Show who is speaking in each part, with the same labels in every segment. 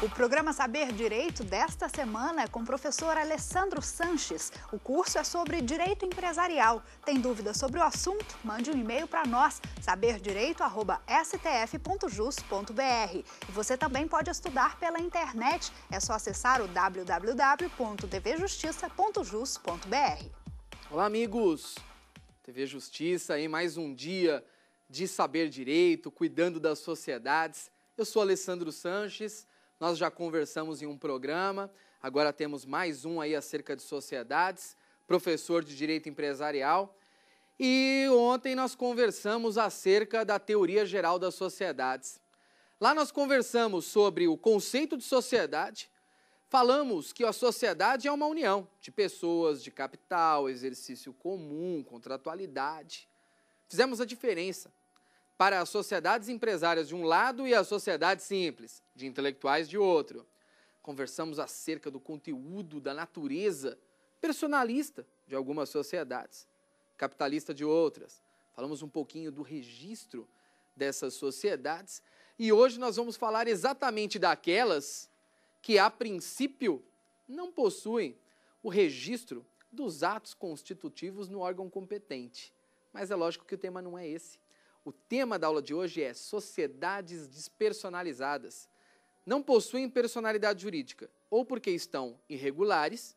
Speaker 1: O programa Saber Direito desta semana é com o professor Alessandro Sanches. O curso é sobre direito empresarial. Tem dúvidas sobre o assunto? Mande um e-mail para nós, saberdireito.stf.jus.br. E você também pode estudar pela internet. É só acessar o www.tvjustiça.jus.br. Olá, amigos! TV Justiça em mais um dia de saber direito, cuidando das sociedades. Eu sou Alessandro Sanches nós já conversamos em um programa, agora temos mais um aí acerca de sociedades, professor de direito empresarial. E ontem nós conversamos acerca da teoria geral das sociedades. Lá nós conversamos sobre o conceito de sociedade, falamos que a sociedade é uma união de pessoas, de capital, exercício comum, contratualidade. Fizemos a diferença para as sociedades empresárias de um lado e a sociedade simples, de intelectuais de outro. Conversamos acerca do conteúdo da natureza personalista de algumas sociedades, capitalista de outras. Falamos um pouquinho do registro dessas sociedades e hoje nós vamos falar exatamente daquelas que, a princípio, não possuem o registro dos atos constitutivos no órgão competente. Mas é lógico que o tema não é esse. O tema da aula de hoje é Sociedades Despersonalizadas. Não possuem personalidade jurídica, ou porque estão irregulares,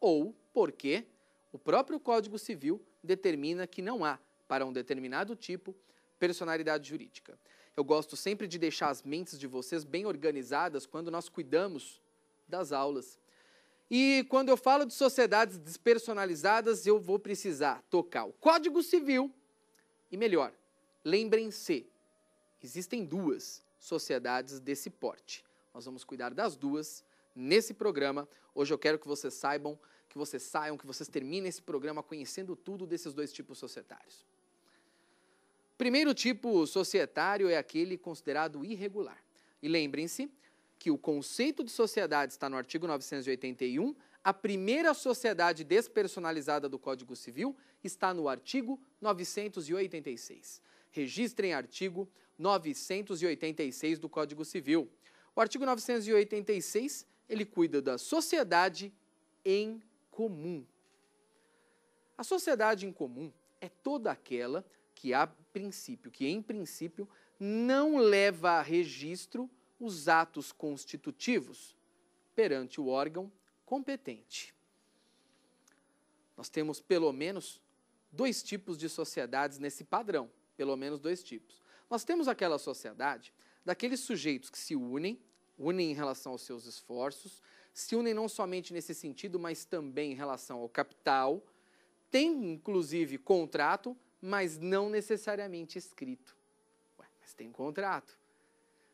Speaker 1: ou porque o próprio Código Civil determina que não há, para um determinado tipo, personalidade jurídica. Eu gosto sempre de deixar as mentes de vocês bem organizadas quando nós cuidamos das aulas. E quando eu falo de sociedades despersonalizadas, eu vou precisar tocar o Código Civil e, melhor, Lembrem-se, existem duas sociedades desse porte. Nós vamos cuidar das duas nesse programa. Hoje eu quero que vocês saibam, que vocês saiam, que vocês terminem esse programa conhecendo tudo desses dois tipos societários. Primeiro tipo societário é aquele considerado irregular. E lembrem-se que o conceito de sociedade está no artigo 981, a primeira sociedade despersonalizada do Código Civil está no artigo 986 registra em artigo 986 do Código Civil. O artigo 986, ele cuida da sociedade em comum. A sociedade em comum é toda aquela que a princípio, que em princípio não leva a registro os atos constitutivos perante o órgão competente. Nós temos pelo menos dois tipos de sociedades nesse padrão pelo menos dois tipos. Nós temos aquela sociedade daqueles sujeitos que se unem, unem em relação aos seus esforços, se unem não somente nesse sentido, mas também em relação ao capital, tem inclusive contrato, mas não necessariamente escrito. Ué, mas tem contrato.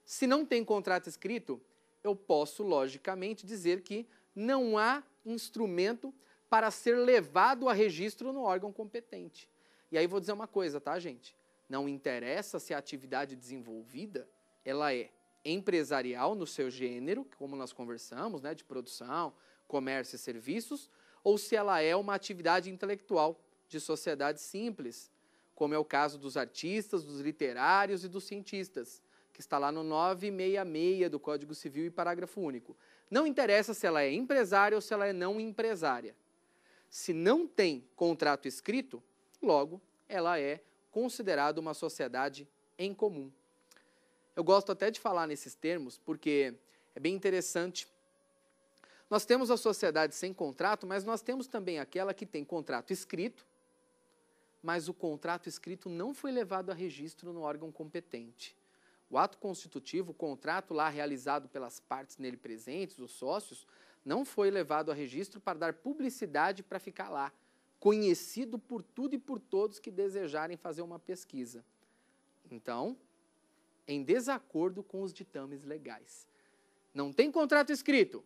Speaker 1: Se não tem contrato escrito, eu posso logicamente dizer que não há instrumento para ser levado a registro no órgão competente. E aí vou dizer uma coisa, tá, gente? Não interessa se a atividade desenvolvida ela é empresarial no seu gênero, como nós conversamos, né, de produção, comércio e serviços, ou se ela é uma atividade intelectual de sociedade simples, como é o caso dos artistas, dos literários e dos cientistas, que está lá no 966 do Código Civil e parágrafo único. Não interessa se ela é empresária ou se ela é não empresária. Se não tem contrato escrito, logo ela é considerado uma sociedade em comum. Eu gosto até de falar nesses termos porque é bem interessante. Nós temos a sociedade sem contrato, mas nós temos também aquela que tem contrato escrito, mas o contrato escrito não foi levado a registro no órgão competente. O ato constitutivo, o contrato lá realizado pelas partes nele presentes, os sócios, não foi levado a registro para dar publicidade para ficar lá conhecido por tudo e por todos que desejarem fazer uma pesquisa. Então, em desacordo com os ditames legais. Não tem contrato escrito,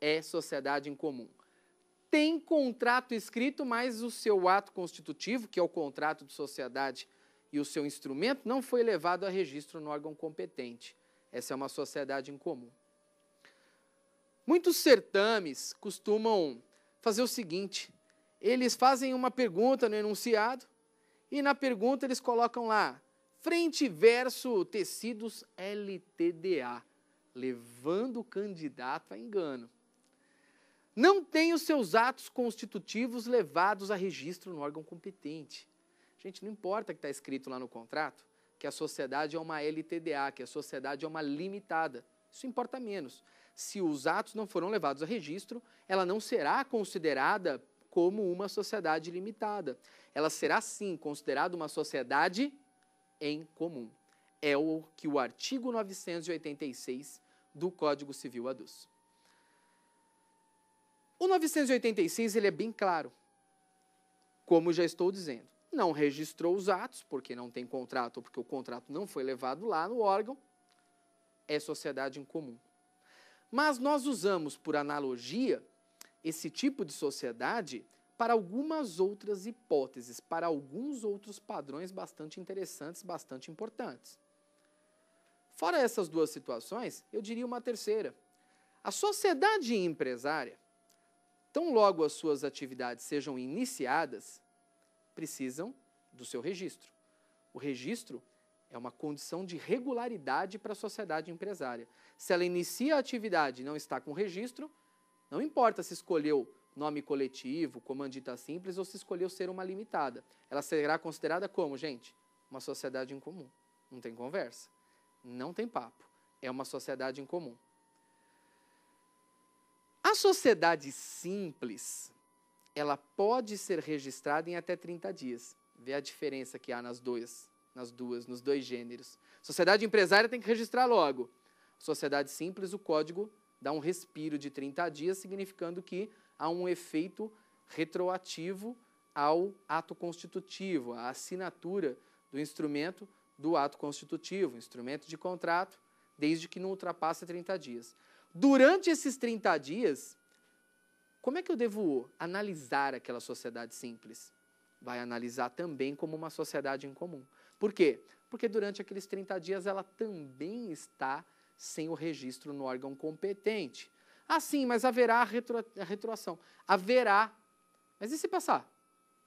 Speaker 1: é sociedade em comum. Tem contrato escrito, mas o seu ato constitutivo, que é o contrato de sociedade e o seu instrumento, não foi levado a registro no órgão competente. Essa é uma sociedade em comum. Muitos certames costumam fazer o seguinte: eles fazem uma pergunta no enunciado e na pergunta eles colocam lá frente e verso tecidos LTDA, levando o candidato a engano. Não tem os seus atos constitutivos levados a registro no órgão competente. Gente, não importa que está escrito lá no contrato que a sociedade é uma LTDA, que a sociedade é uma limitada. Isso importa menos. Se os atos não foram levados a registro, ela não será considerada como uma sociedade limitada. Ela será, sim, considerada uma sociedade em comum. É o que o artigo 986 do Código Civil aduz. O 986 ele é bem claro, como já estou dizendo. Não registrou os atos, porque não tem contrato, ou porque o contrato não foi levado lá no órgão, é sociedade em comum. Mas nós usamos, por analogia, esse tipo de sociedade para algumas outras hipóteses, para alguns outros padrões bastante interessantes, bastante importantes. Fora essas duas situações, eu diria uma terceira. A sociedade empresária, tão logo as suas atividades sejam iniciadas, precisam do seu registro. O registro é uma condição de regularidade para a sociedade empresária. Se ela inicia a atividade e não está com registro, não importa se escolheu nome coletivo, comandita simples ou se escolheu ser uma limitada. Ela será considerada como, gente? Uma sociedade em comum. Não tem conversa. Não tem papo. É uma sociedade em comum. A sociedade simples, ela pode ser registrada em até 30 dias. Vê a diferença que há nas duas, nas duas, nos dois gêneros. Sociedade empresária tem que registrar logo. Sociedade simples, o código dá um respiro de 30 dias, significando que há um efeito retroativo ao ato constitutivo, à assinatura do instrumento do ato constitutivo, instrumento de contrato, desde que não ultrapasse 30 dias. Durante esses 30 dias, como é que eu devo analisar aquela sociedade simples? Vai analisar também como uma sociedade em comum. Por quê? Porque durante aqueles 30 dias ela também está sem o registro no órgão competente. Ah, sim, mas haverá retro, retroação. Haverá. Mas e se passar?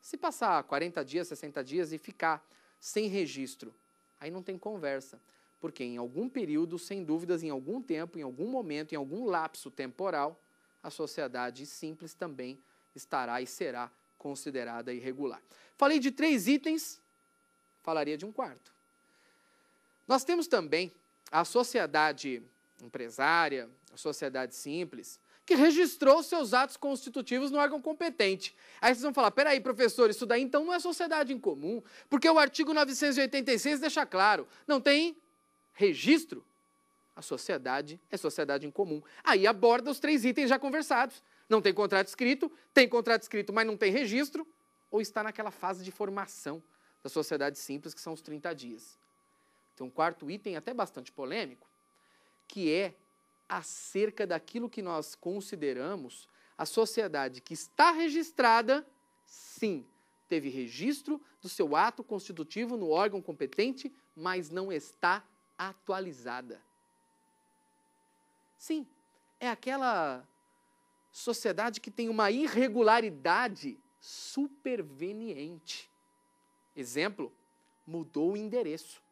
Speaker 1: Se passar 40 dias, 60 dias e ficar sem registro? Aí não tem conversa. Porque em algum período, sem dúvidas, em algum tempo, em algum momento, em algum lapso temporal, a sociedade simples também estará e será considerada irregular. Falei de três itens, falaria de um quarto. Nós temos também a sociedade empresária, a sociedade simples, que registrou seus atos constitutivos no órgão competente. Aí vocês vão falar: peraí, professor, isso daí então não é sociedade em comum, porque o artigo 986 deixa claro, não tem registro. A sociedade é sociedade em comum. Aí aborda os três itens já conversados. Não tem contrato escrito, tem contrato escrito, mas não tem registro, ou está naquela fase de formação da sociedade simples, que são os 30 dias. Tem um quarto item até bastante polêmico, que é acerca daquilo que nós consideramos a sociedade que está registrada, sim, teve registro do seu ato constitutivo no órgão competente, mas não está atualizada. Sim, é aquela sociedade que tem uma irregularidade superveniente. Exemplo, mudou o endereço.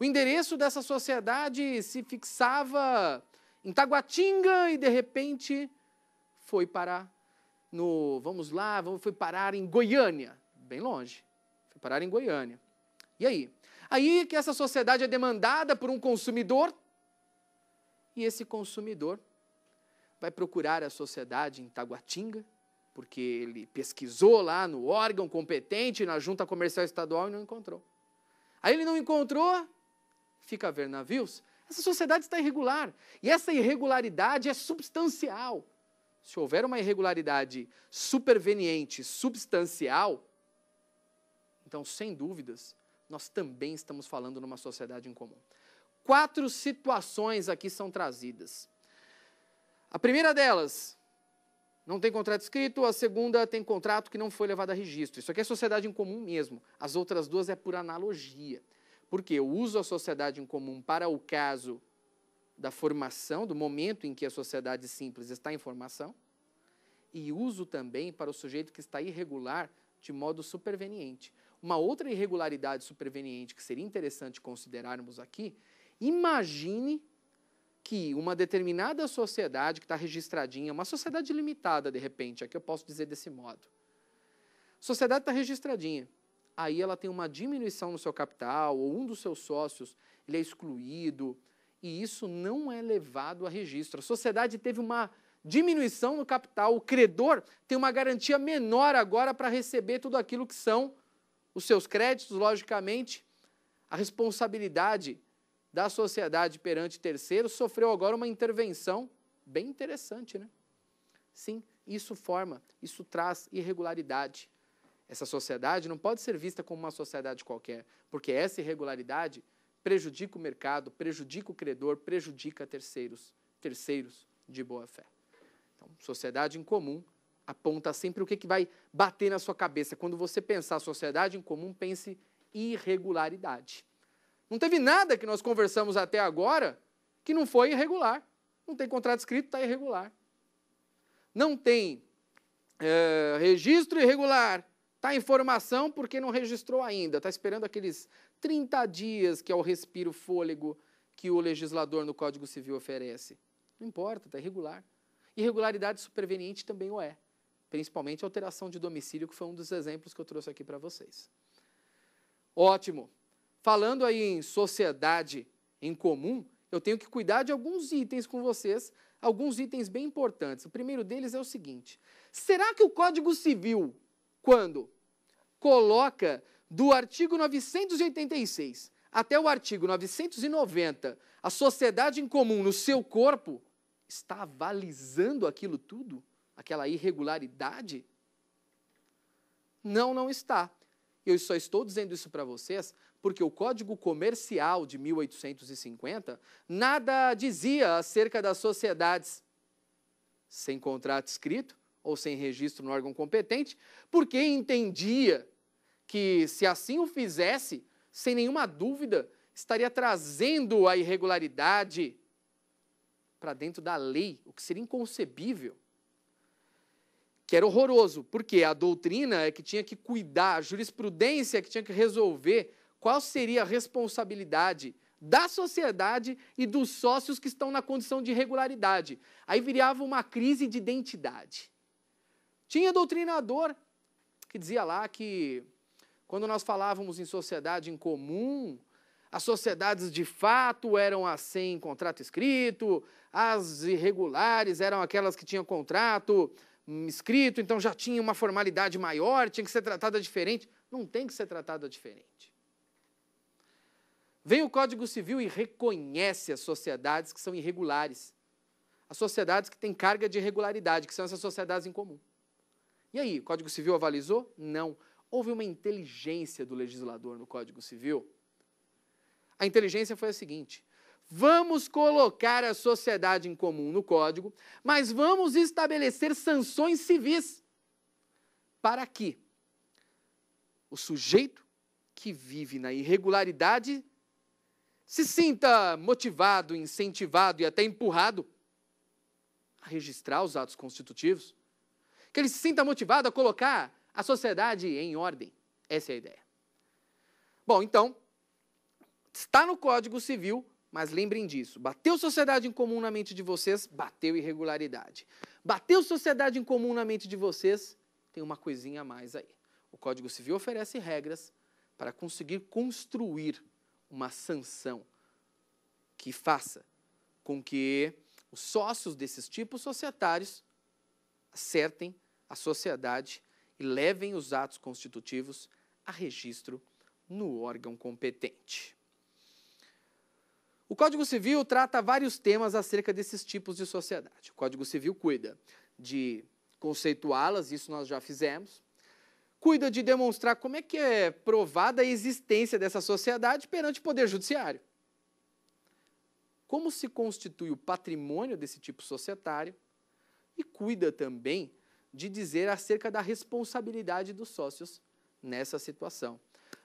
Speaker 1: O endereço dessa sociedade se fixava em Taguatinga e de repente foi parar no, vamos lá, foi parar em Goiânia, bem longe. Foi parar em Goiânia. E aí? Aí que essa sociedade é demandada por um consumidor e esse consumidor vai procurar a sociedade em Taguatinga, porque ele pesquisou lá no órgão competente, na junta comercial estadual e não encontrou. Aí ele não encontrou, fica a ver navios, essa sociedade está irregular. E essa irregularidade é substancial. Se houver uma irregularidade superveniente, substancial, então, sem dúvidas, nós também estamos falando numa sociedade em comum. Quatro situações aqui são trazidas. A primeira delas, não tem contrato escrito, a segunda tem contrato que não foi levado a registro. Isso aqui é sociedade em comum mesmo. As outras duas é por analogia. Porque eu uso a sociedade em comum para o caso da formação, do momento em que a sociedade simples está em formação, e uso também para o sujeito que está irregular de modo superveniente. Uma outra irregularidade superveniente que seria interessante considerarmos aqui, imagine que uma determinada sociedade que está registradinha, uma sociedade limitada de repente, aqui é eu posso dizer desse modo. Sociedade está registradinha aí ela tem uma diminuição no seu capital ou um dos seus sócios ele é excluído e isso não é levado a registro. A sociedade teve uma diminuição no capital, o credor tem uma garantia menor agora para receber tudo aquilo que são os seus créditos, logicamente, a responsabilidade da sociedade perante terceiros sofreu agora uma intervenção bem interessante, né? Sim, isso forma, isso traz irregularidade. Essa sociedade não pode ser vista como uma sociedade qualquer, porque essa irregularidade prejudica o mercado, prejudica o credor, prejudica terceiros, terceiros de boa fé. Então, sociedade em comum aponta sempre o que, que vai bater na sua cabeça. Quando você pensar sociedade em comum, pense irregularidade. Não teve nada que nós conversamos até agora que não foi irregular. Não tem contrato escrito, está irregular. Não tem é, registro irregular, Está em formação porque não registrou ainda, está esperando aqueles 30 dias que é o respiro fôlego que o legislador no Código Civil oferece. Não importa, está irregular. Irregularidade superveniente também o é, principalmente alteração de domicílio, que foi um dos exemplos que eu trouxe aqui para vocês. Ótimo. Falando aí em sociedade em comum, eu tenho que cuidar de alguns itens com vocês, alguns itens bem importantes. O primeiro deles é o seguinte: será que o Código Civil, quando coloca do artigo 986 até o artigo 990 a sociedade em comum no seu corpo, está avalizando aquilo tudo? Aquela irregularidade? Não, não está. Eu só estou dizendo isso para vocês porque o Código Comercial de 1850 nada dizia acerca das sociedades sem contrato escrito, ou sem registro no órgão competente, porque entendia que, se assim o fizesse, sem nenhuma dúvida, estaria trazendo a irregularidade para dentro da lei, o que seria inconcebível. Que era horroroso, porque a doutrina é que tinha que cuidar, a jurisprudência é que tinha que resolver qual seria a responsabilidade da sociedade e dos sócios que estão na condição de irregularidade. Aí virava uma crise de identidade. Tinha doutrinador que dizia lá que quando nós falávamos em sociedade em comum, as sociedades de fato eram as assim sem contrato escrito, as irregulares eram aquelas que tinham contrato hum, escrito, então já tinha uma formalidade maior, tinha que ser tratada diferente. Não tem que ser tratada diferente. Vem o Código Civil e reconhece as sociedades que são irregulares, as sociedades que têm carga de irregularidade, que são essas sociedades em comum. E aí, o Código Civil avalizou? Não. Houve uma inteligência do legislador no Código Civil. A inteligência foi a seguinte: vamos colocar a sociedade em comum no código, mas vamos estabelecer sanções civis para que o sujeito que vive na irregularidade se sinta motivado, incentivado e até empurrado a registrar os atos constitutivos que ele se sinta motivado a colocar a sociedade em ordem. Essa é a ideia. Bom, então, está no Código Civil, mas lembrem disso: bateu sociedade em comum na mente de vocês, bateu irregularidade. Bateu sociedade em comum na mente de vocês, tem uma coisinha a mais aí. O Código Civil oferece regras para conseguir construir uma sanção que faça com que os sócios desses tipos societários acertem a sociedade e levem os atos constitutivos a registro no órgão competente. O Código Civil trata vários temas acerca desses tipos de sociedade. O Código Civil cuida de conceituá-las, isso nós já fizemos. Cuida de demonstrar como é que é provada a existência dessa sociedade perante o Poder Judiciário. Como se constitui o patrimônio desse tipo societário e cuida também de dizer acerca da responsabilidade dos sócios nessa situação.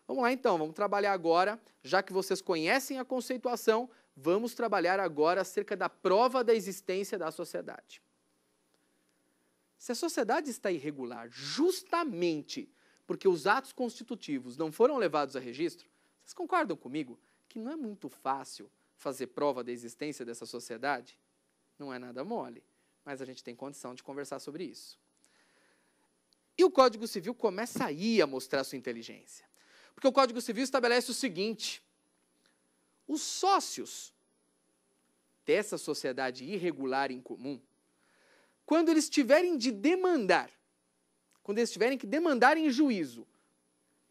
Speaker 1: Vamos lá então, vamos trabalhar agora, já que vocês conhecem a conceituação, vamos trabalhar agora acerca da prova da existência da sociedade. Se a sociedade está irregular justamente porque os atos constitutivos não foram levados a registro, vocês concordam comigo que não é muito fácil fazer prova da existência dessa sociedade? Não é nada mole mas a gente tem condição de conversar sobre isso. E o Código Civil começa aí a mostrar sua inteligência. Porque o Código Civil estabelece o seguinte: os sócios dessa sociedade irregular em comum, quando eles tiverem de demandar, quando eles tiverem que demandar em juízo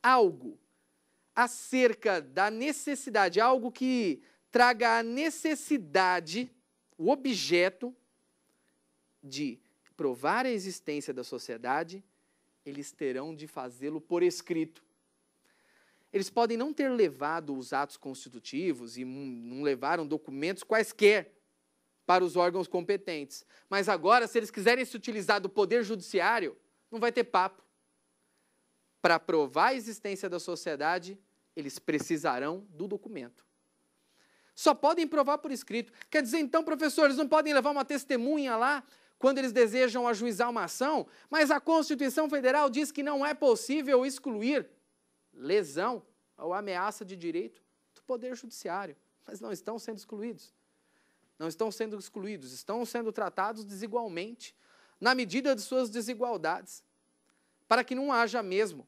Speaker 1: algo acerca da necessidade, algo que traga a necessidade, o objeto de provar a existência da sociedade, eles terão de fazê-lo por escrito. Eles podem não ter levado os atos constitutivos e hum, não levaram documentos quaisquer para os órgãos competentes. Mas agora, se eles quiserem se utilizar do poder judiciário, não vai ter papo. Para provar a existência da sociedade, eles precisarão do documento. Só podem provar por escrito. Quer dizer, então, professores, não podem levar uma testemunha lá quando eles desejam ajuizar uma ação, mas a Constituição Federal diz que não é possível excluir lesão ou ameaça de direito do Poder Judiciário. Mas não estão sendo excluídos. Não estão sendo excluídos, estão sendo tratados desigualmente, na medida de suas desigualdades, para que não haja mesmo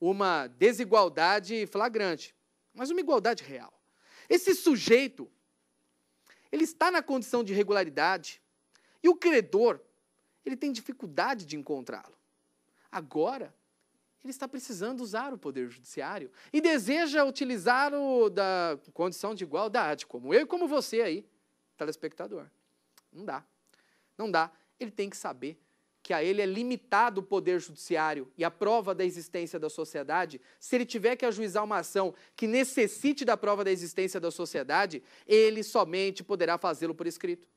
Speaker 1: uma desigualdade flagrante, mas uma igualdade real. Esse sujeito, ele está na condição de regularidade. E o credor, ele tem dificuldade de encontrá-lo. Agora, ele está precisando usar o poder judiciário e deseja utilizar o da condição de igualdade, como eu e como você aí, telespectador. Não dá. Não dá. Ele tem que saber que a ele é limitado o poder judiciário e a prova da existência da sociedade, se ele tiver que ajuizar uma ação que necessite da prova da existência da sociedade, ele somente poderá fazê-lo por escrito.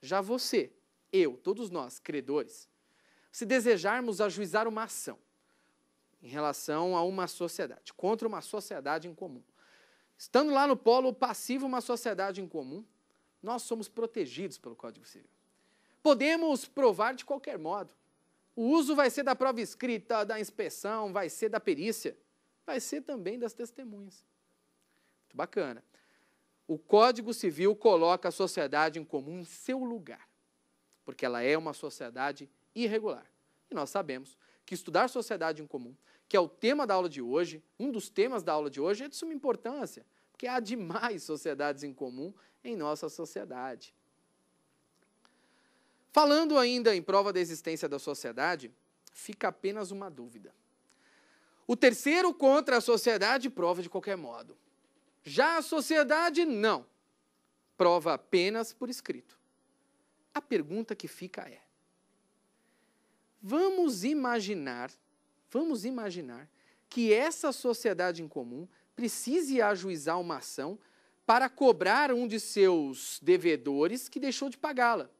Speaker 1: Já você, eu, todos nós, credores, se desejarmos ajuizar uma ação em relação a uma sociedade, contra uma sociedade em comum, estando lá no polo passivo uma sociedade em comum, nós somos protegidos pelo Código Civil. Podemos provar de qualquer modo. O uso vai ser da prova escrita, da inspeção, vai ser da perícia, vai ser também das testemunhas. Muito bacana o Código Civil coloca a sociedade em comum em seu lugar, porque ela é uma sociedade irregular. E nós sabemos que estudar sociedade em comum, que é o tema da aula de hoje, um dos temas da aula de hoje, é de suma importância, porque há demais sociedades em comum em nossa sociedade. Falando ainda em prova da existência da sociedade, fica apenas uma dúvida. O terceiro contra a sociedade prova de qualquer modo. Já a sociedade, não. Prova apenas por escrito. A pergunta que fica é: vamos imaginar, vamos imaginar que essa sociedade em comum precise ajuizar uma ação para cobrar um de seus devedores que deixou de pagá-la.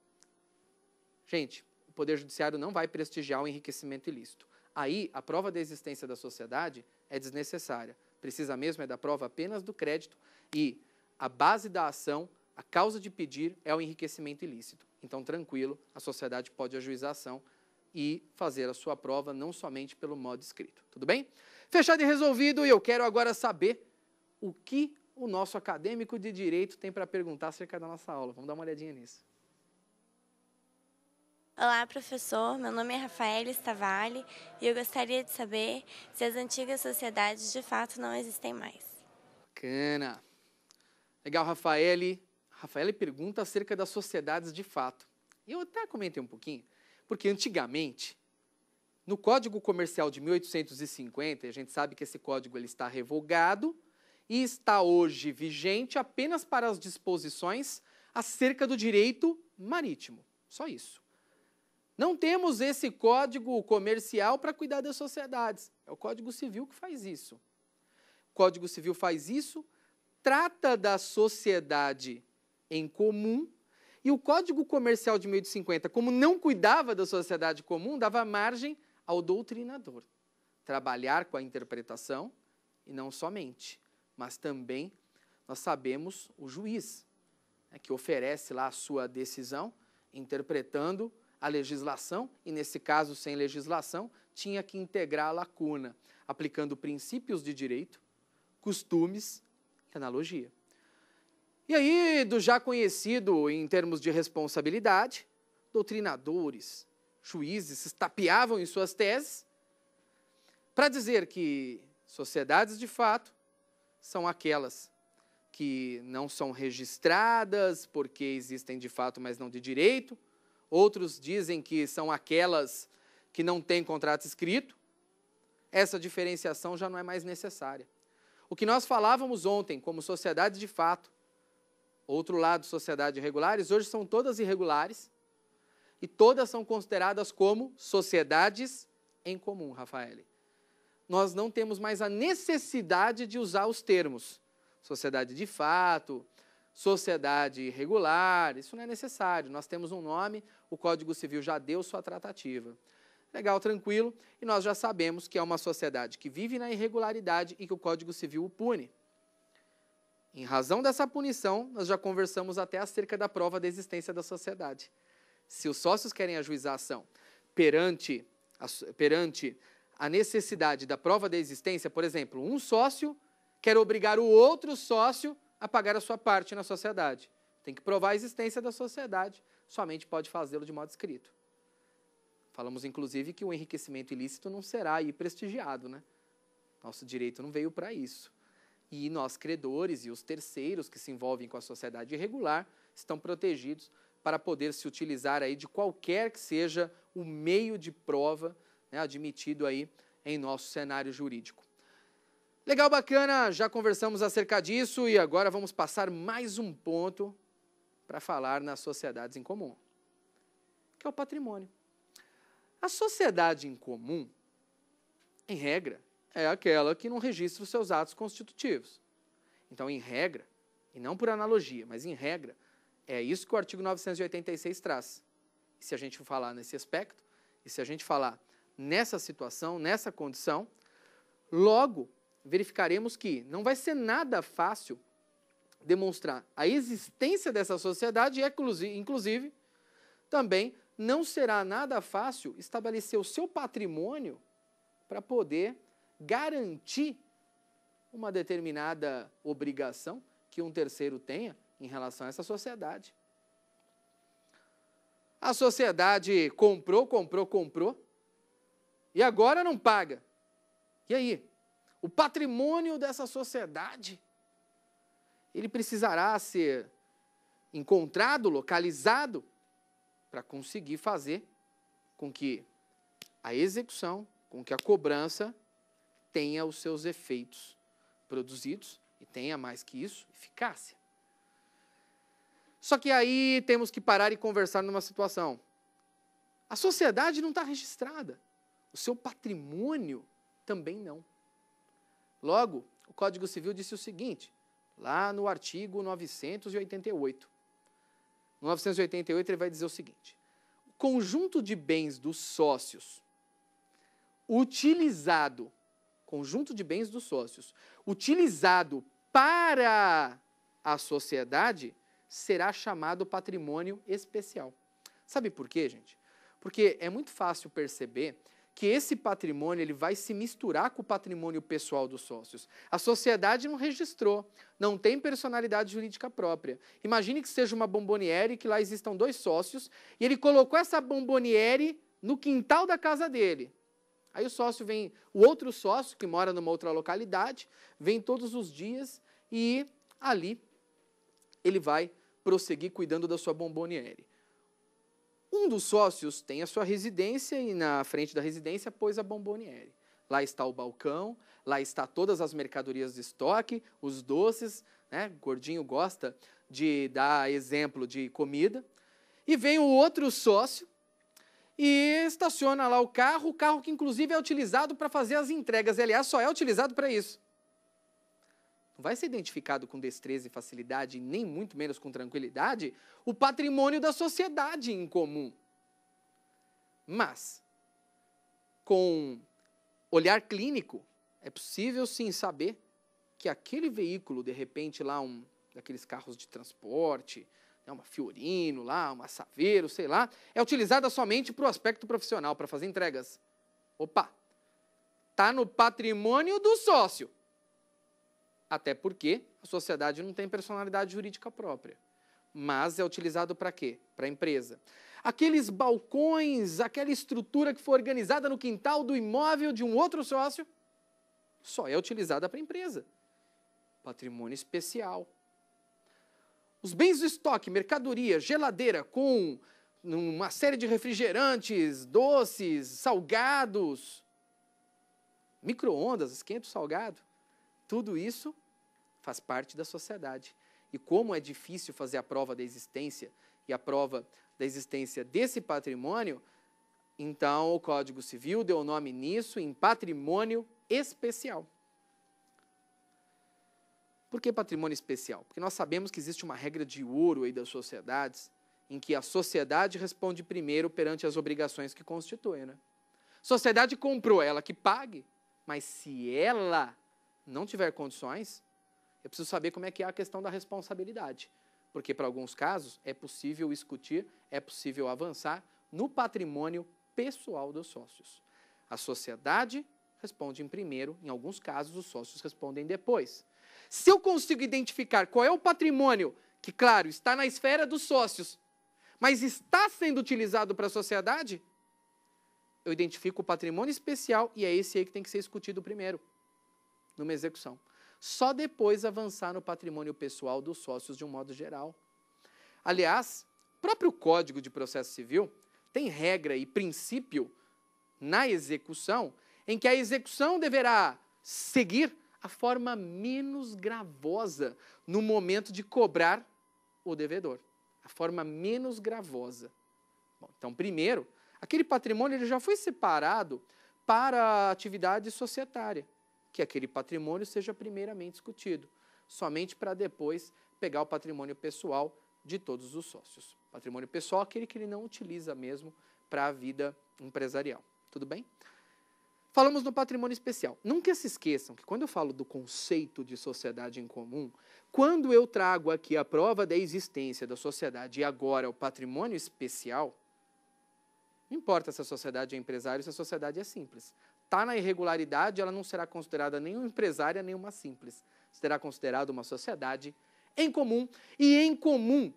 Speaker 1: Gente, o Poder Judiciário não vai prestigiar o enriquecimento ilícito. Aí, a prova da existência da sociedade é desnecessária precisa mesmo é da prova apenas do crédito e a base da ação, a causa de pedir é o enriquecimento ilícito. Então, tranquilo, a sociedade pode ajuizar a ação e fazer a sua prova não somente pelo modo escrito. Tudo bem? Fechado e resolvido, e eu quero agora saber o que o nosso acadêmico de direito tem para perguntar acerca da nossa aula. Vamos dar uma olhadinha nisso. Olá, professor. Meu nome é Rafael Stavalli e eu gostaria de saber se as antigas sociedades de fato não existem mais. Bacana. Legal, Rafael. Rafael pergunta acerca das sociedades de fato. Eu até comentei um pouquinho, porque antigamente, no Código Comercial de 1850, a gente sabe que esse código ele está revogado e está hoje vigente apenas para as disposições acerca do direito marítimo. Só isso. Não temos esse código comercial para cuidar das sociedades. É o Código Civil que faz isso. O Código Civil faz isso, trata da sociedade em comum, e o Código Comercial de 1850, como não cuidava da sociedade comum, dava margem ao doutrinador trabalhar com a interpretação, e não somente, mas também nós sabemos o juiz, né, que oferece lá a sua decisão, interpretando a legislação, e nesse caso, sem legislação, tinha que integrar a lacuna, aplicando princípios de direito, costumes e analogia. E aí, do já conhecido em termos de responsabilidade, doutrinadores, juízes estapeavam em suas teses para dizer que sociedades de fato são aquelas que não são registradas porque existem de fato, mas não de direito, Outros dizem que são aquelas que não têm contrato escrito. Essa diferenciação já não é mais necessária. O que nós falávamos ontem como sociedade de fato, outro lado, sociedade irregulares, hoje são todas irregulares e todas são consideradas como sociedades em comum, Rafael. Nós não temos mais a necessidade de usar os termos sociedade de fato, sociedade irregular, isso não é necessário. Nós temos um nome, o Código Civil já deu sua tratativa. Legal, tranquilo, e nós já sabemos que é uma sociedade que vive na irregularidade e que o Código Civil o pune. Em razão dessa punição, nós já conversamos até acerca da prova da existência da sociedade. Se os sócios querem ajuizar a ação perante a, perante a necessidade da prova da existência, por exemplo, um sócio quer obrigar o outro sócio a pagar a sua parte na sociedade. Tem que provar a existência da sociedade, somente pode fazê-lo de modo escrito. Falamos, inclusive, que o enriquecimento ilícito não será aí prestigiado, né? Nosso direito não veio para isso. E nós, credores e os terceiros que se envolvem com a sociedade irregular, estão protegidos para poder se utilizar aí de qualquer que seja o meio de prova né, admitido aí em nosso cenário jurídico. Legal, bacana, já conversamos acerca disso e agora vamos passar mais um ponto para falar nas sociedades em comum, que é o patrimônio. A sociedade em comum, em regra, é aquela que não registra os seus atos constitutivos. Então, em regra, e não por analogia, mas em regra, é isso que o artigo 986 traz. E se a gente falar nesse aspecto, e se a gente falar nessa situação, nessa condição, logo verificaremos que não vai ser nada fácil demonstrar a existência dessa sociedade e, inclusive, também não será nada fácil estabelecer o seu patrimônio para poder garantir uma determinada obrigação que um terceiro tenha em relação a essa sociedade. A sociedade comprou, comprou, comprou e agora não paga. E aí? o patrimônio dessa sociedade. Ele precisará ser encontrado, localizado, para conseguir fazer com que a execução, com que a cobrança tenha os seus efeitos produzidos e tenha mais que isso, eficácia. Só que aí temos que parar e conversar numa situação. A sociedade não está registrada. O seu patrimônio também não. Logo, o Código Civil disse o seguinte, lá no artigo 988. No 988 ele vai dizer o seguinte: o conjunto de bens dos sócios utilizado conjunto de bens dos sócios utilizado para a sociedade será chamado patrimônio especial. Sabe por quê, gente? Porque é muito fácil perceber que esse patrimônio ele vai se misturar com o patrimônio pessoal dos sócios. A sociedade não registrou, não tem personalidade jurídica própria. Imagine que seja uma bomboniere que lá existam dois sócios e ele colocou essa bomboniere no quintal da casa dele. Aí o sócio vem, o outro sócio que mora numa outra localidade, vem todos os dias e ali ele vai prosseguir cuidando da sua bomboniere. Um dos sócios tem a sua residência e na frente da residência pôs a Bomboniere. Lá está o balcão, lá está todas as mercadorias de estoque, os doces, né? Gordinho gosta de dar exemplo de comida. E vem o outro sócio e estaciona lá o carro, o carro que inclusive é utilizado para fazer as entregas. Aliás, só é utilizado para isso não vai ser identificado com destreza e facilidade, nem muito menos com tranquilidade, o patrimônio da sociedade em comum. Mas, com olhar clínico, é possível sim saber que aquele veículo, de repente, lá um daqueles carros de transporte, né, uma Fiorino lá, uma Saveiro, sei lá, é utilizada somente para o aspecto profissional, para fazer entregas. Opa, tá no patrimônio do sócio. Até porque a sociedade não tem personalidade jurídica própria. Mas é utilizado para quê? Para a empresa. Aqueles balcões, aquela estrutura que foi organizada no quintal do imóvel de um outro sócio, só é utilizada para a empresa. Patrimônio especial. Os bens do estoque, mercadoria, geladeira com uma série de refrigerantes, doces, salgados, micro-ondas, esquenta o salgado, tudo isso faz parte da sociedade. E como é difícil fazer a prova da existência e a prova da existência desse patrimônio, então o Código Civil deu o nome nisso em patrimônio especial. Por que patrimônio especial? Porque nós sabemos que existe uma regra de ouro aí das sociedades, em que a sociedade responde primeiro perante as obrigações que constitui. Né? Sociedade comprou, ela que pague, mas se ela não tiver condições, eu preciso saber como é que é a questão da responsabilidade. Porque, para alguns casos, é possível discutir, é possível avançar no patrimônio pessoal dos sócios. A sociedade responde em primeiro, em alguns casos, os sócios respondem depois. Se eu consigo identificar qual é o patrimônio que, claro, está na esfera dos sócios, mas está sendo utilizado para a sociedade, eu identifico o patrimônio especial e é esse aí que tem que ser discutido primeiro numa execução. Só depois avançar no patrimônio pessoal dos sócios de um modo geral. Aliás, o próprio Código de Processo Civil tem regra e princípio na execução em que a execução deverá seguir a forma menos gravosa no momento de cobrar o devedor. A forma menos gravosa. Bom, então, primeiro, aquele patrimônio ele já foi separado para a atividade societária que aquele patrimônio seja primeiramente discutido, somente para depois pegar o patrimônio pessoal de todos os sócios. Patrimônio pessoal é aquele que ele não utiliza mesmo para a vida empresarial. Tudo bem? Falamos no patrimônio especial. Nunca se esqueçam que quando eu falo do conceito de sociedade em comum, quando eu trago aqui a prova da existência da sociedade e agora o patrimônio especial, não importa se a sociedade é empresário, se a sociedade é simples está na irregularidade, ela não será considerada nem uma empresária, nem uma simples. Será considerada uma sociedade em comum, e em comum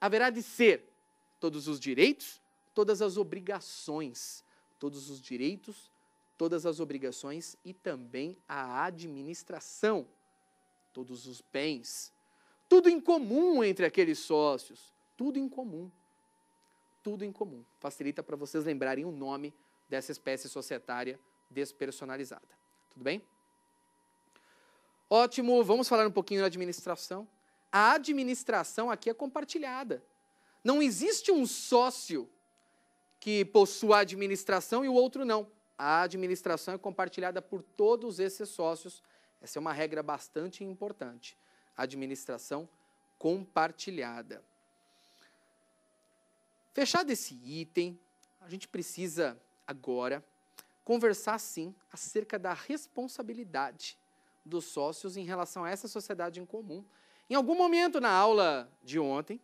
Speaker 1: haverá de ser todos os direitos, todas as obrigações, todos os direitos, todas as obrigações e também a administração, todos os bens. Tudo em comum entre aqueles sócios, tudo em comum. Tudo em comum. Facilita para vocês lembrarem o nome dessa espécie societária despersonalizada. Tudo bem? Ótimo, vamos falar um pouquinho da administração. A administração aqui é compartilhada. Não existe um sócio que possua a administração e o outro não. A administração é compartilhada por todos esses sócios. Essa é uma regra bastante importante. Administração compartilhada. Fechado esse item, a gente precisa agora conversar sim acerca da responsabilidade dos sócios em relação a essa sociedade em comum. Em algum momento na aula de ontem,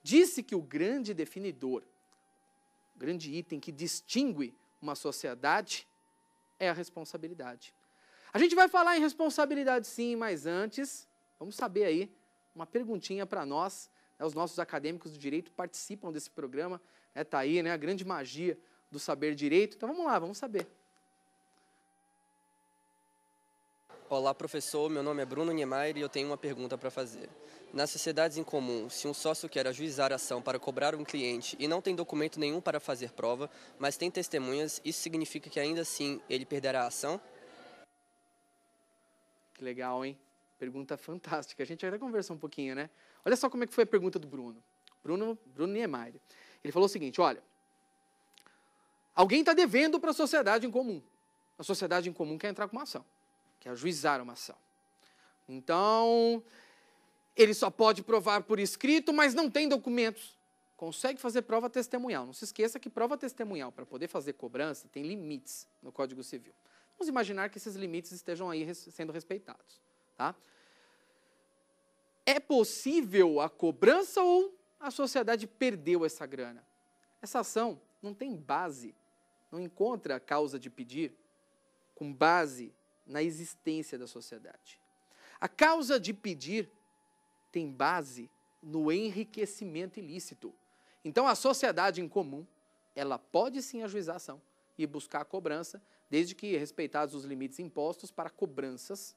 Speaker 1: disse que o grande definidor, o grande item que distingue uma sociedade é a responsabilidade. A gente vai falar em responsabilidade sim, mas antes, vamos saber aí uma perguntinha para nós. Né, os nossos acadêmicos do direito participam desse programa, está né, tá aí né, a grande magia do saber direito. Então vamos lá, vamos saber. Olá, professor. Meu nome é Bruno Niemeyer e eu tenho uma pergunta para fazer. Nas sociedades em comum, se um sócio quer ajuizar a ação para cobrar um cliente e não tem documento nenhum para fazer prova, mas tem testemunhas, isso significa que ainda assim ele perderá a ação? Que legal, hein? Pergunta fantástica. A gente até conversou um pouquinho, né? Olha só como é que foi a pergunta do Bruno. Bruno, Bruno Niemeyer. Ele falou o seguinte, olha, Alguém está devendo para a sociedade em comum. A sociedade em comum quer entrar com uma ação, quer ajuizar uma ação. Então, ele só pode provar por escrito, mas não tem documentos. Consegue fazer prova testemunhal. Não se esqueça que prova testemunhal, para poder fazer cobrança, tem limites no Código Civil. Vamos imaginar que esses limites estejam aí sendo respeitados. Tá? É possível a cobrança ou a sociedade perdeu essa grana? Essa ação não tem base não encontra a causa de pedir com base na existência da sociedade. A causa de pedir tem base no enriquecimento ilícito. Então, a sociedade em comum, ela pode sim ajuizar ação e buscar a cobrança, desde que respeitados os limites impostos para cobranças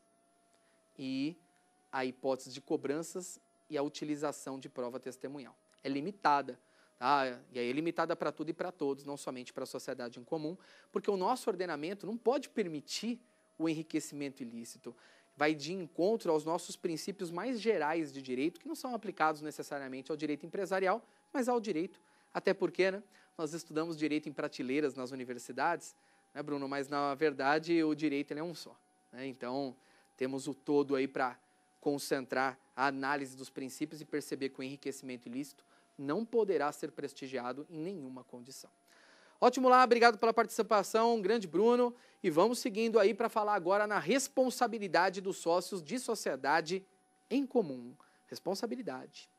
Speaker 1: e a hipótese de cobranças e a utilização de prova testemunhal. É limitada, Tá? E aí é limitada para tudo e para todos, não somente para a sociedade em comum, porque o nosso ordenamento não pode permitir o enriquecimento ilícito. Vai de encontro aos nossos princípios mais gerais de direito, que não são aplicados necessariamente ao direito empresarial, mas ao direito. Até porque né, nós estudamos direito em prateleiras nas universidades, né, Bruno? Mas na verdade o direito é um só. Né? Então temos o todo aí para concentrar a análise dos princípios e perceber que o enriquecimento ilícito não poderá ser prestigiado em nenhuma condição. Ótimo lá, obrigado pela participação, grande Bruno. E vamos seguindo aí para falar agora na responsabilidade dos sócios de sociedade em comum. Responsabilidade.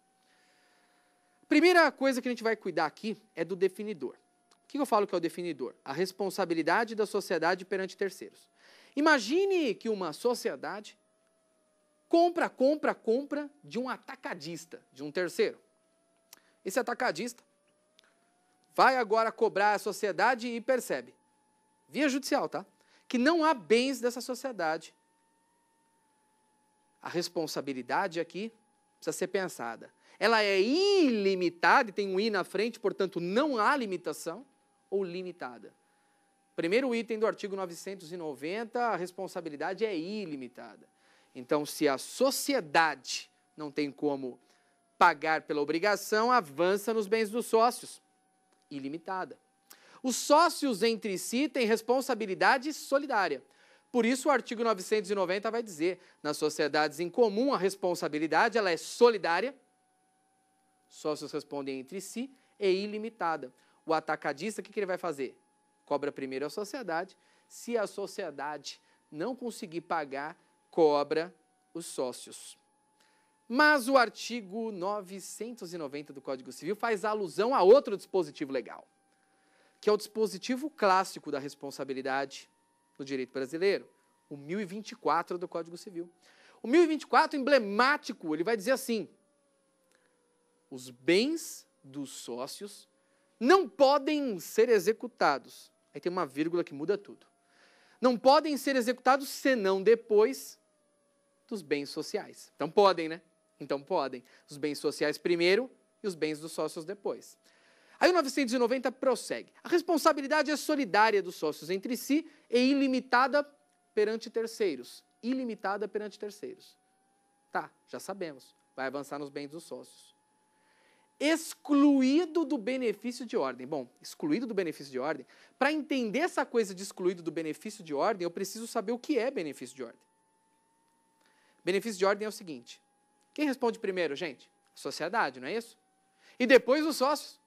Speaker 1: Primeira coisa que a gente vai cuidar aqui é do definidor. O que eu falo que é o definidor? A responsabilidade da sociedade perante terceiros. Imagine que uma sociedade compra, compra, compra de um atacadista, de um terceiro esse atacadista vai agora cobrar a sociedade e percebe, via judicial, tá? Que não há bens dessa sociedade. A responsabilidade aqui precisa ser pensada. Ela é ilimitada, e tem um i na frente, portanto não há limitação, ou limitada? Primeiro item do artigo 990, a responsabilidade é ilimitada. Então, se a sociedade não tem como pagar pela obrigação avança nos bens dos sócios, ilimitada. Os sócios entre si têm responsabilidade solidária. Por isso, o artigo 990 vai dizer: nas sociedades em comum, a responsabilidade ela é solidária, sócios respondem entre si, e é ilimitada. O atacadista, o que, que ele vai fazer? Cobra primeiro a sociedade. Se a sociedade não conseguir pagar, cobra os sócios. Mas o artigo 990 do Código Civil faz alusão a outro dispositivo legal, que é o dispositivo clássico da responsabilidade no direito brasileiro, o 1024 do Código Civil. O 1024, emblemático, ele vai dizer assim: os bens dos sócios não podem ser executados. Aí tem uma vírgula que muda tudo. Não podem ser executados senão depois dos bens sociais. Então podem, né? Então podem. Os bens sociais primeiro e os bens dos sócios depois. Aí o 990 prossegue. A responsabilidade é solidária dos sócios entre si e ilimitada perante terceiros. Ilimitada perante terceiros. Tá, já sabemos. Vai avançar nos bens dos sócios. Excluído do benefício de ordem. Bom, excluído do benefício de ordem. Para entender essa coisa de excluído do benefício de ordem, eu preciso saber o que é benefício de ordem. Benefício de ordem é o seguinte: quem responde primeiro, gente? A sociedade, não é isso? E depois os sócios.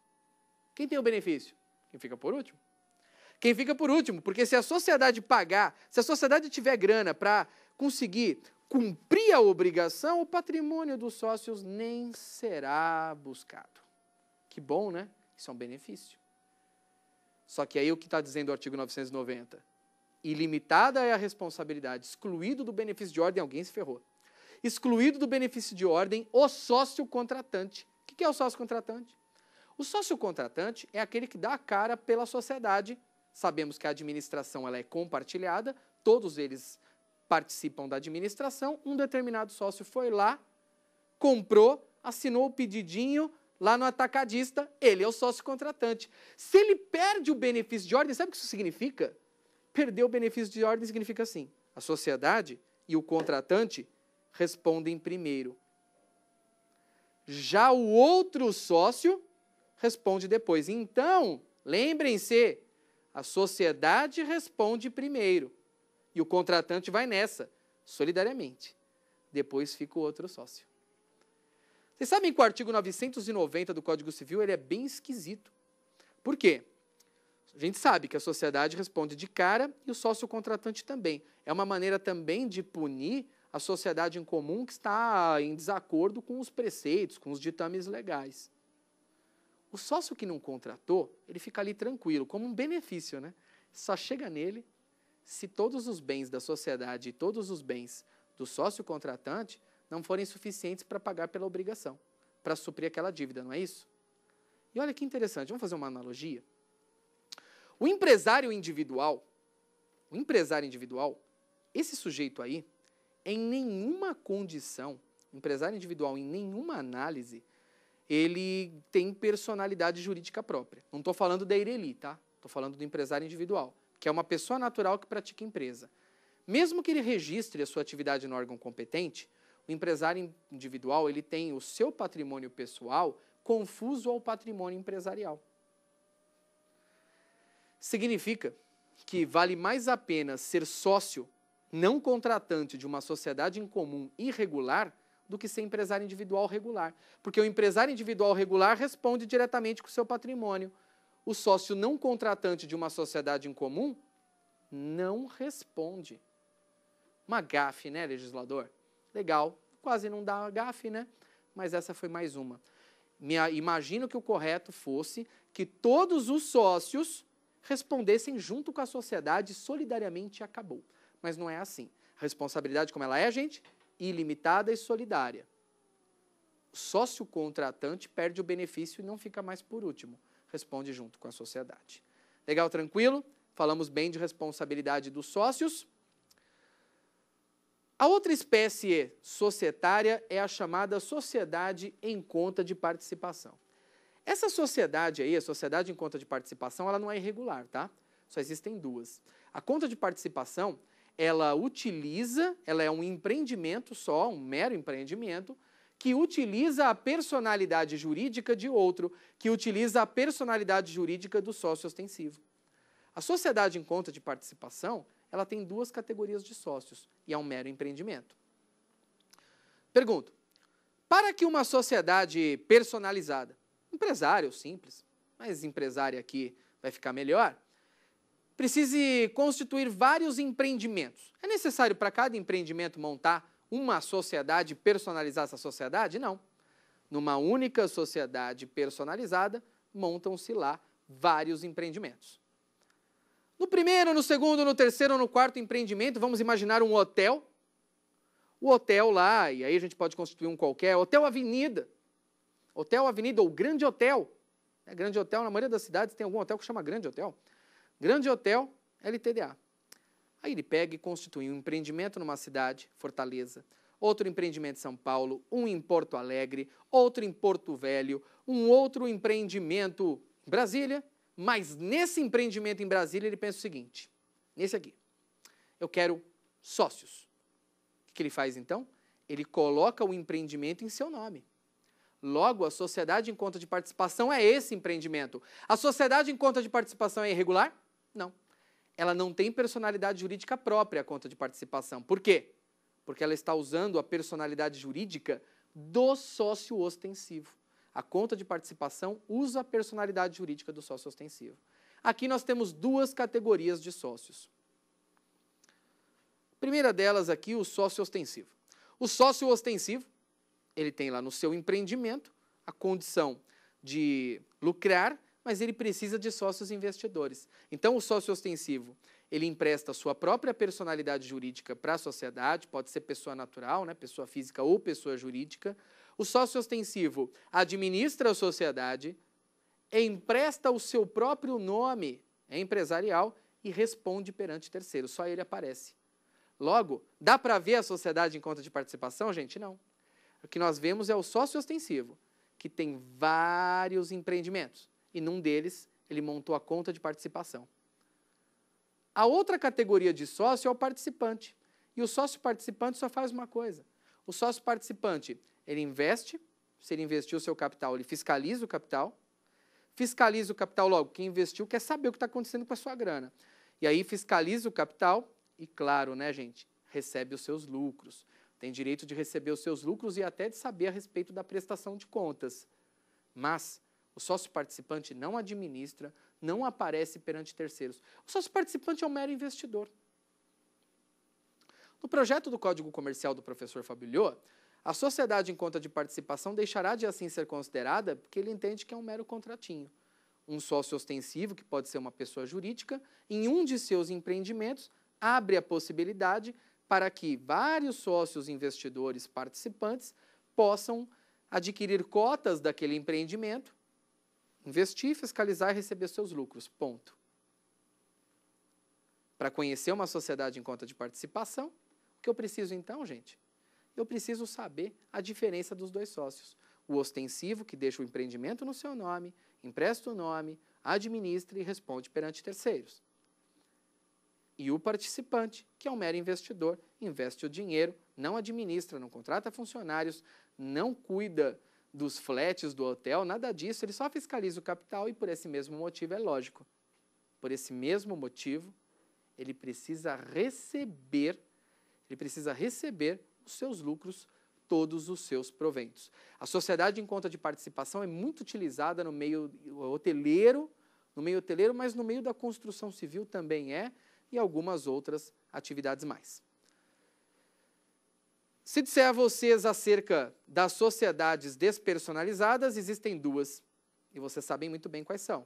Speaker 1: Quem tem o benefício? Quem fica por último. Quem fica por último, porque se a sociedade pagar, se a sociedade tiver grana para conseguir cumprir a obrigação, o patrimônio dos sócios nem será buscado. Que bom, né? Isso é um benefício. Só que aí o que está dizendo o artigo 990? Ilimitada é a responsabilidade, excluído do benefício de ordem, alguém se ferrou excluído do benefício de ordem o sócio contratante. O que é o sócio contratante? O sócio contratante é aquele que dá a cara pela sociedade. Sabemos que a administração ela é compartilhada, todos eles participam da administração. Um determinado sócio foi lá, comprou, assinou o pedidinho lá no atacadista, ele é o sócio contratante. Se ele perde o benefício de ordem, sabe o que isso significa? Perder o benefício de ordem significa assim: a sociedade e o contratante respondem primeiro. Já o outro sócio responde depois. Então, lembrem-se, a sociedade responde primeiro. E o contratante vai nessa, solidariamente. Depois fica o outro sócio. Vocês sabem que o artigo 990 do Código Civil ele é bem esquisito. Por quê? A gente sabe que a sociedade responde de cara e o sócio contratante também. É uma maneira também de punir a sociedade em comum que está em desacordo com os preceitos, com os ditames legais. O sócio que não contratou, ele fica ali tranquilo, como um benefício, né? Só chega nele se todos os bens da sociedade e todos os bens do sócio contratante não forem suficientes para pagar pela obrigação, para suprir aquela dívida, não é isso? E olha que interessante, vamos fazer uma analogia. O empresário individual, o empresário individual, esse sujeito aí, em nenhuma condição, empresário individual, em nenhuma análise, ele tem personalidade jurídica própria. Não estou falando da Ireli, tá? Estou falando do empresário individual, que é uma pessoa natural que pratica empresa. Mesmo que ele registre a sua atividade no órgão competente, o empresário individual ele tem o seu patrimônio pessoal confuso ao patrimônio empresarial. Significa que vale mais a pena ser sócio não contratante de uma sociedade em comum irregular do que ser empresário individual regular. Porque o empresário individual regular responde diretamente com o seu patrimônio. O sócio não contratante de uma sociedade em comum não responde. Uma gafe, né, legislador? Legal, quase não dá gafe, né? Mas essa foi mais uma. Me, imagino que o correto fosse que todos os sócios respondessem junto com a sociedade solidariamente e acabou. Mas não é assim. A responsabilidade, como ela é, gente, ilimitada e solidária. Só se o contratante perde o benefício e não fica mais por último. Responde junto com a sociedade. Legal, tranquilo? Falamos bem de responsabilidade dos sócios. A outra espécie societária é a chamada sociedade em conta de participação. Essa sociedade aí, a sociedade em conta de participação, ela não é irregular, tá? Só existem duas. A conta de participação ela utiliza, ela é um empreendimento só, um mero empreendimento, que utiliza a personalidade jurídica de outro, que utiliza a personalidade jurídica do sócio ostensivo. A sociedade em conta de participação, ela tem duas categorias de sócios e é um mero empreendimento. Pergunto: para que uma sociedade personalizada, empresário simples, mas empresário aqui vai ficar melhor, precise constituir vários empreendimentos. É necessário para cada empreendimento montar uma sociedade e personalizar essa sociedade? Não. Numa única sociedade personalizada, montam-se lá vários empreendimentos. No primeiro, no segundo, no terceiro, no quarto empreendimento, vamos imaginar um hotel. O hotel lá, e aí a gente pode constituir um qualquer, hotel avenida. Hotel avenida ou grande hotel. É, grande hotel, na maioria das cidades tem algum hotel que chama grande hotel. Grande hotel, LTDA. Aí ele pega e constitui um empreendimento numa cidade, Fortaleza, outro empreendimento em São Paulo, um em Porto Alegre, outro em Porto Velho, um outro empreendimento em Brasília, mas nesse empreendimento em Brasília ele pensa o seguinte: nesse aqui, eu quero sócios. O que ele faz então? Ele coloca o empreendimento em seu nome. Logo, a sociedade em conta de participação é esse empreendimento. A sociedade em conta de participação é irregular? Não. Ela não tem personalidade jurídica própria a conta de participação. Por quê? Porque ela está usando a personalidade jurídica do sócio ostensivo. A conta de participação usa a personalidade jurídica do sócio ostensivo. Aqui nós temos duas categorias de sócios. A primeira delas aqui, o sócio ostensivo. O sócio ostensivo, ele tem lá no seu empreendimento a condição de lucrar mas ele precisa de sócios investidores. Então, o sócio ostensivo, ele empresta sua própria personalidade jurídica para a sociedade, pode ser pessoa natural, né, pessoa física ou pessoa jurídica. O sócio ostensivo administra a sociedade, empresta o seu próprio nome é empresarial e responde perante terceiro, só ele aparece. Logo, dá para ver a sociedade em conta de participação, gente? Não. O que nós vemos é o sócio ostensivo, que tem vários empreendimentos e num deles ele montou a conta de participação. A outra categoria de sócio é o participante. E o sócio participante só faz uma coisa. O sócio participante, ele investe, se ele investiu o seu capital, ele fiscaliza o capital. Fiscaliza o capital logo, quem investiu quer saber o que está acontecendo com a sua grana. E aí fiscaliza o capital e, claro, né, gente, recebe os seus lucros. Tem direito de receber os seus lucros e até de saber a respeito da prestação de contas. Mas o sócio participante não administra, não aparece perante terceiros. O sócio participante é um mero investidor. No projeto do Código Comercial do professor Fabulhoa, a sociedade em conta de participação deixará de assim ser considerada porque ele entende que é um mero contratinho. Um sócio ostensivo, que pode ser uma pessoa jurídica, em um de seus empreendimentos, abre a possibilidade para que vários sócios investidores participantes possam adquirir cotas daquele empreendimento Investir, fiscalizar e receber seus lucros. Ponto. Para conhecer uma sociedade em conta de participação, o que eu preciso então, gente? Eu preciso saber a diferença dos dois sócios. O ostensivo, que deixa o empreendimento no seu nome, empresta o nome, administra e responde perante terceiros. E o participante, que é um mero investidor, investe o dinheiro, não administra, não contrata funcionários, não cuida dos flats do hotel, nada disso, ele só fiscaliza o capital e por esse mesmo motivo é lógico. Por esse mesmo motivo, ele precisa receber, ele precisa receber os seus lucros, todos os seus proventos. A sociedade em conta de participação é muito utilizada no meio hoteleiro, no meio hoteleiro, mas no meio da construção civil também é e algumas outras atividades mais. Se disser a vocês acerca das sociedades despersonalizadas, existem duas, e vocês sabem muito bem quais são.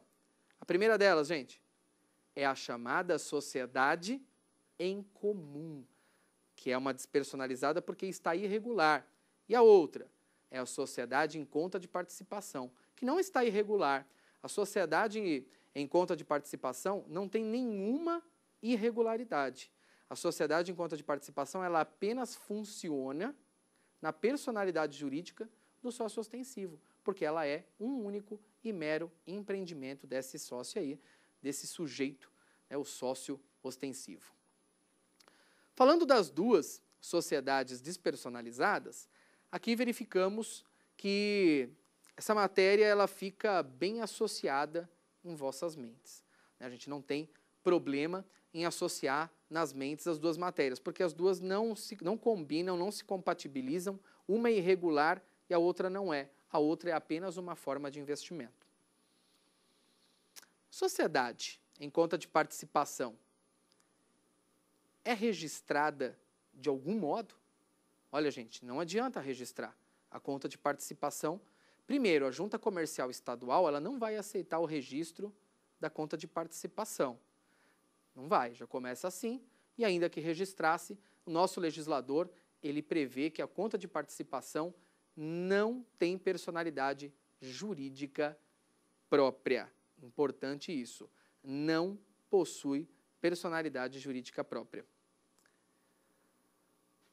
Speaker 1: A primeira delas, gente, é a chamada sociedade em comum, que é uma despersonalizada porque está irregular. E a outra é a sociedade em conta de participação, que não está irregular. A sociedade em conta de participação não tem nenhuma irregularidade. A sociedade em conta de participação ela apenas funciona na personalidade jurídica do sócio ostensivo, porque ela é um único e mero empreendimento desse sócio aí, desse sujeito, né, o sócio ostensivo. Falando das duas sociedades despersonalizadas, aqui verificamos que essa matéria ela fica bem associada em vossas mentes. Né? A gente não tem problema em associar nas mentes as duas matérias, porque as duas não, se, não combinam, não se compatibilizam, uma é irregular e a outra não é. A outra é apenas uma forma de investimento. Sociedade em conta de participação é registrada de algum modo? Olha, gente, não adianta registrar a conta de participação. Primeiro, a Junta Comercial Estadual ela não vai aceitar o registro da conta de participação. Não vai, já começa assim, e ainda que registrasse, o nosso legislador, ele prevê que a conta de participação não tem personalidade jurídica própria. Importante isso. Não possui personalidade jurídica própria.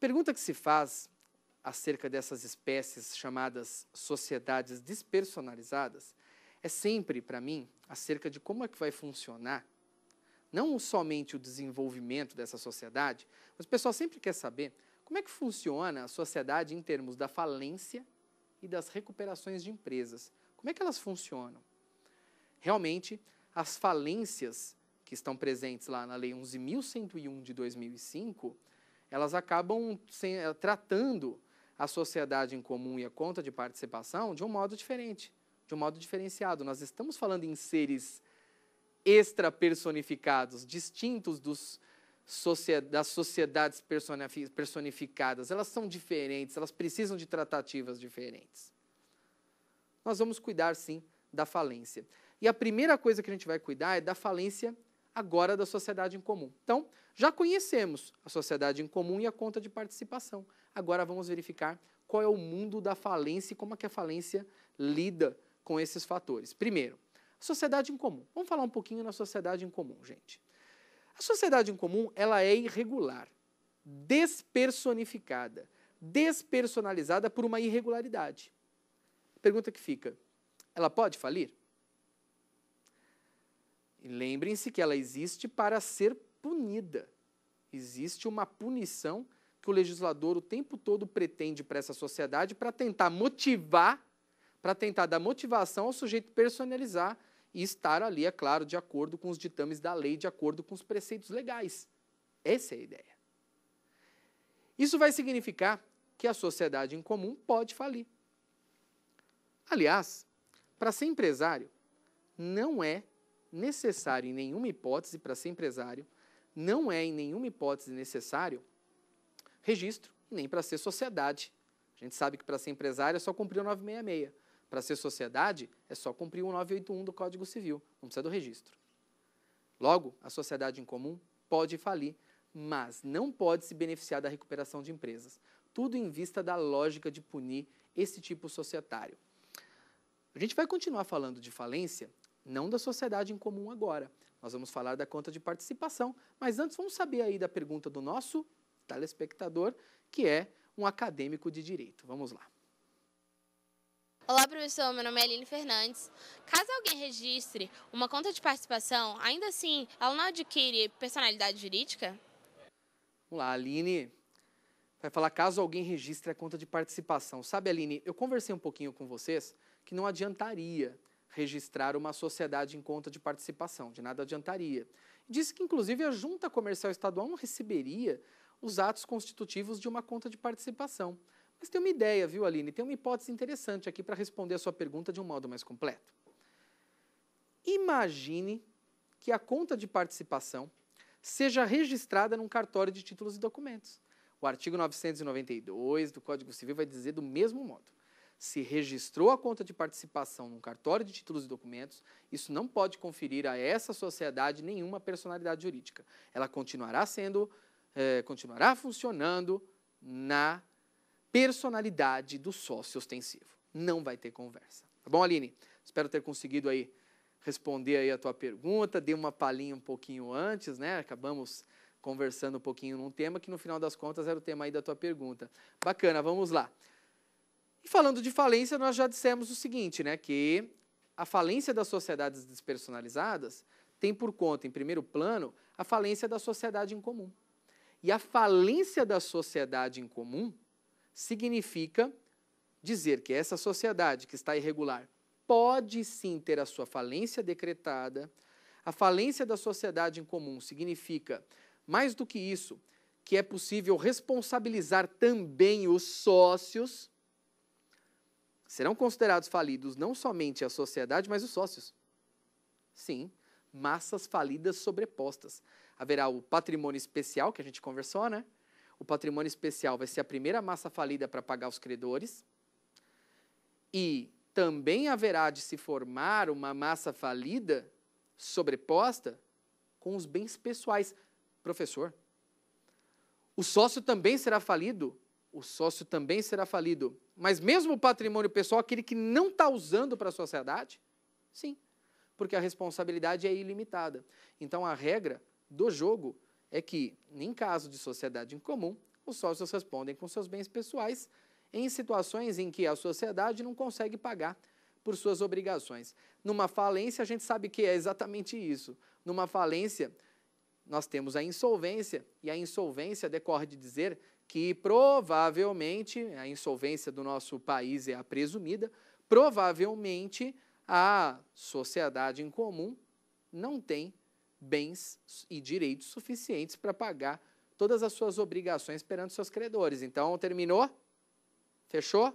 Speaker 1: Pergunta que se faz acerca dessas espécies chamadas sociedades despersonalizadas é sempre, para mim, acerca de como é que vai funcionar não somente o desenvolvimento dessa sociedade, mas o pessoal sempre quer saber como é que funciona a sociedade em termos da falência e das recuperações de empresas. Como é que elas funcionam? Realmente, as falências que estão presentes lá na Lei 11.101 de 2005, elas acabam eh, tratando a sociedade em comum e a conta de participação de um modo diferente, de um modo diferenciado. Nós estamos falando em seres extrapersonificados, distintos dos, das sociedades personificadas. Elas são diferentes, elas precisam de tratativas diferentes. Nós vamos cuidar, sim, da falência. E a primeira coisa que a gente vai cuidar é da falência agora da sociedade em comum. Então, já conhecemos a sociedade em comum e a conta de participação. Agora vamos verificar qual é o mundo da falência e como é que a falência lida com esses fatores. Primeiro, Sociedade em comum. Vamos falar um pouquinho na sociedade em comum, gente. A sociedade em comum ela é irregular, despersonificada, despersonalizada por uma irregularidade. pergunta que fica: ela pode falir? Lembrem-se que ela existe para ser punida. Existe uma punição que o legislador o tempo todo pretende para essa sociedade para tentar motivar, para tentar dar motivação ao sujeito personalizar e estar ali, é claro, de acordo com os ditames da lei, de acordo com os preceitos legais. Essa é a ideia. Isso vai significar que a sociedade em comum pode falir. Aliás, para ser empresário, não é necessário em nenhuma hipótese para ser empresário, não é em nenhuma hipótese necessário registro, nem para ser sociedade. A gente sabe que para ser empresário é só cumprir o 966 para ser sociedade, é só cumprir o 981 do Código Civil, não precisa do registro. Logo, a sociedade em comum pode falir, mas não pode se beneficiar da recuperação de empresas. Tudo em vista da lógica de punir esse tipo societário. A gente vai continuar falando de falência, não da sociedade em comum agora. Nós vamos falar da conta de participação, mas antes vamos saber aí da pergunta do nosso telespectador, que é um acadêmico de direito. Vamos lá. Olá, professor. Meu nome é Aline Fernandes. Caso alguém registre uma conta de participação, ainda assim, ela não adquire personalidade jurídica? Vamos lá, Aline. Vai falar caso alguém registre a conta de participação. Sabe, Aline, eu conversei um pouquinho com vocês que não adiantaria registrar uma sociedade em conta de participação, de nada adiantaria. Disse que, inclusive, a Junta Comercial Estadual não receberia os atos constitutivos de uma conta de participação. Mas tem uma ideia, viu, Aline? Tem uma hipótese interessante aqui para responder a sua pergunta de um modo mais completo. Imagine que a conta de participação seja registrada num cartório de títulos e documentos. O artigo 992 do Código Civil vai dizer do mesmo modo. Se registrou a conta de participação num cartório de títulos e documentos, isso não pode conferir a essa sociedade nenhuma personalidade jurídica. Ela continuará sendo, eh, continuará funcionando na personalidade do sócio ostensivo. Não vai ter conversa. Tá bom, Aline? Espero ter conseguido aí responder aí a tua pergunta, dei uma palhinha um pouquinho antes, né? Acabamos conversando um pouquinho num tema que no final das contas era o tema aí da tua pergunta. Bacana, vamos lá. E falando de falência, nós já dissemos o seguinte, né, que a falência das sociedades despersonalizadas tem por conta, em primeiro plano, a falência da sociedade em comum. E a falência da sociedade em comum significa dizer que essa sociedade que está irregular pode sim ter a sua falência decretada. A falência da sociedade em comum significa, mais do que isso, que é possível responsabilizar também os sócios. Serão considerados falidos não somente a sociedade, mas os sócios. Sim, massas falidas sobrepostas. Haverá o patrimônio especial, que a gente conversou, né? o patrimônio especial vai ser a primeira massa falida para pagar os credores. E também haverá de se formar uma massa falida sobreposta com os bens pessoais. Professor, o sócio também será falido? O sócio também será falido. Mas mesmo o patrimônio pessoal, aquele que não está usando para a sociedade? Sim, porque a responsabilidade é ilimitada. Então a regra do jogo é que, em caso de sociedade em comum, os sócios respondem com seus bens pessoais em situações em que a sociedade não consegue pagar por suas obrigações. Numa falência, a gente sabe que é exatamente isso. Numa falência, nós temos a insolvência, e a insolvência decorre de dizer que provavelmente, a insolvência do nosso país é a presumida, provavelmente a sociedade em comum não tem bens e direitos suficientes para pagar todas as suas obrigações perante seus credores. Então, terminou? Fechou?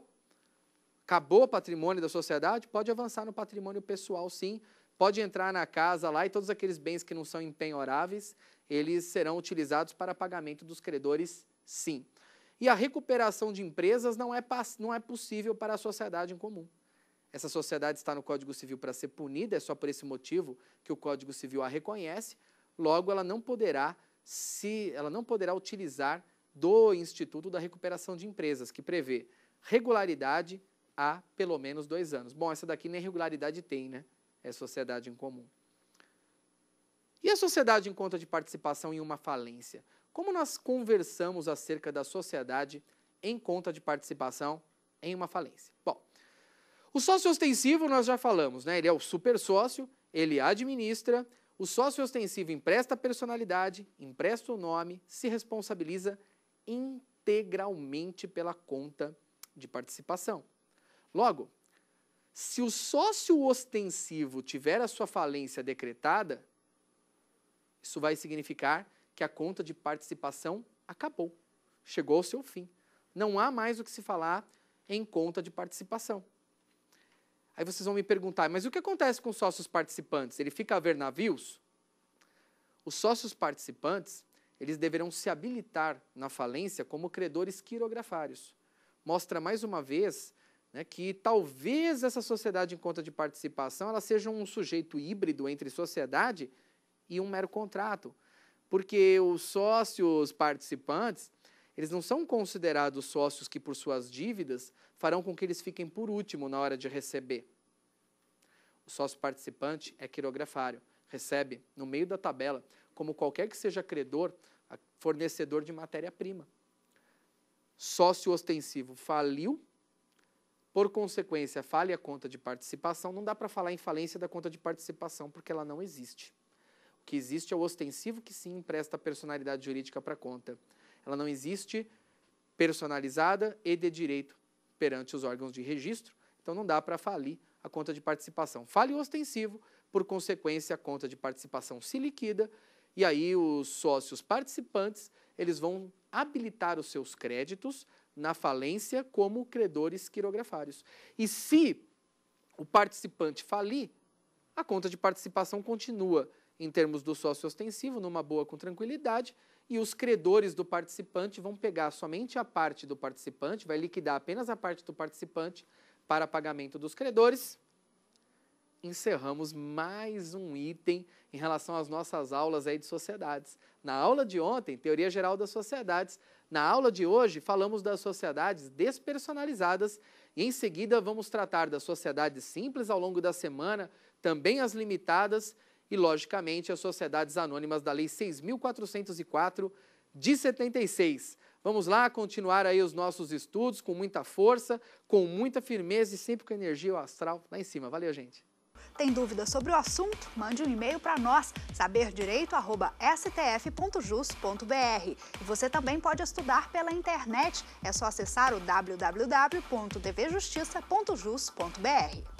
Speaker 1: Acabou o patrimônio da sociedade? Pode avançar no patrimônio pessoal, sim. Pode entrar na casa lá e todos aqueles bens que não são empenhoráveis, eles serão utilizados para pagamento dos credores, sim. E a recuperação de empresas não é, não é possível para a sociedade em comum. Essa sociedade está no Código Civil para ser punida, é só por esse motivo que o Código Civil a reconhece. Logo, ela não poderá se ela não poderá utilizar do Instituto da Recuperação de Empresas, que prevê regularidade há pelo menos dois anos. Bom, essa daqui nem regularidade tem, né? É sociedade em comum. E a sociedade em conta de participação em uma falência? Como nós conversamos acerca da sociedade em conta de participação em uma falência? Bom, o sócio ostensivo nós já falamos, né? Ele é o super sócio, ele administra, o sócio ostensivo empresta personalidade, empresta o nome, se responsabiliza integralmente pela conta de participação. Logo, se o sócio ostensivo tiver a sua falência decretada, isso vai significar que a conta de participação acabou, chegou ao seu fim. Não há mais o que se falar em conta de participação. Aí vocês vão me perguntar, mas o que acontece com os sócios participantes? Ele fica a ver navios? Os sócios participantes, eles deverão se habilitar na falência como credores quirografários. Mostra mais uma vez né, que talvez essa sociedade em conta de participação ela seja um sujeito híbrido entre sociedade e um mero contrato, porque os sócios participantes eles não são considerados sócios que, por suas dívidas, farão com que eles fiquem por último na hora de receber. O sócio participante é quirografário, recebe no meio da tabela, como qualquer que seja credor, fornecedor de matéria-prima. Sócio ostensivo faliu, por consequência, falha a conta de participação. Não dá para falar em falência da conta de participação, porque ela não existe. O que existe é o ostensivo que sim empresta personalidade jurídica para a conta ela não existe personalizada e de direito perante os órgãos de registro, então não dá para falir a conta de participação. Fale o ostensivo, por consequência, a conta de participação se liquida e aí os sócios participantes, eles vão habilitar os seus créditos na falência como credores quirografários. E se o participante falir, a conta de participação continua em termos do sócio ostensivo, numa boa com tranquilidade, e os credores do participante vão pegar somente a parte do participante, vai liquidar apenas a parte do participante para pagamento dos credores. Encerramos mais um item em relação às nossas aulas aí de sociedades. Na aula de ontem, Teoria Geral das Sociedades. Na aula de hoje, falamos das sociedades despersonalizadas e em seguida vamos tratar das sociedades simples ao longo da semana, também as limitadas e, logicamente, as sociedades anônimas da Lei 6.404 de 76. Vamos lá continuar aí os nossos estudos com muita força, com muita firmeza e sempre com a energia astral lá em cima. Valeu, gente! Tem dúvidas sobre o assunto? Mande um e-mail para nós, saberdireito.stf.jus.br. E você também pode estudar pela internet. É só acessar o www.tvjustiça.jus.br.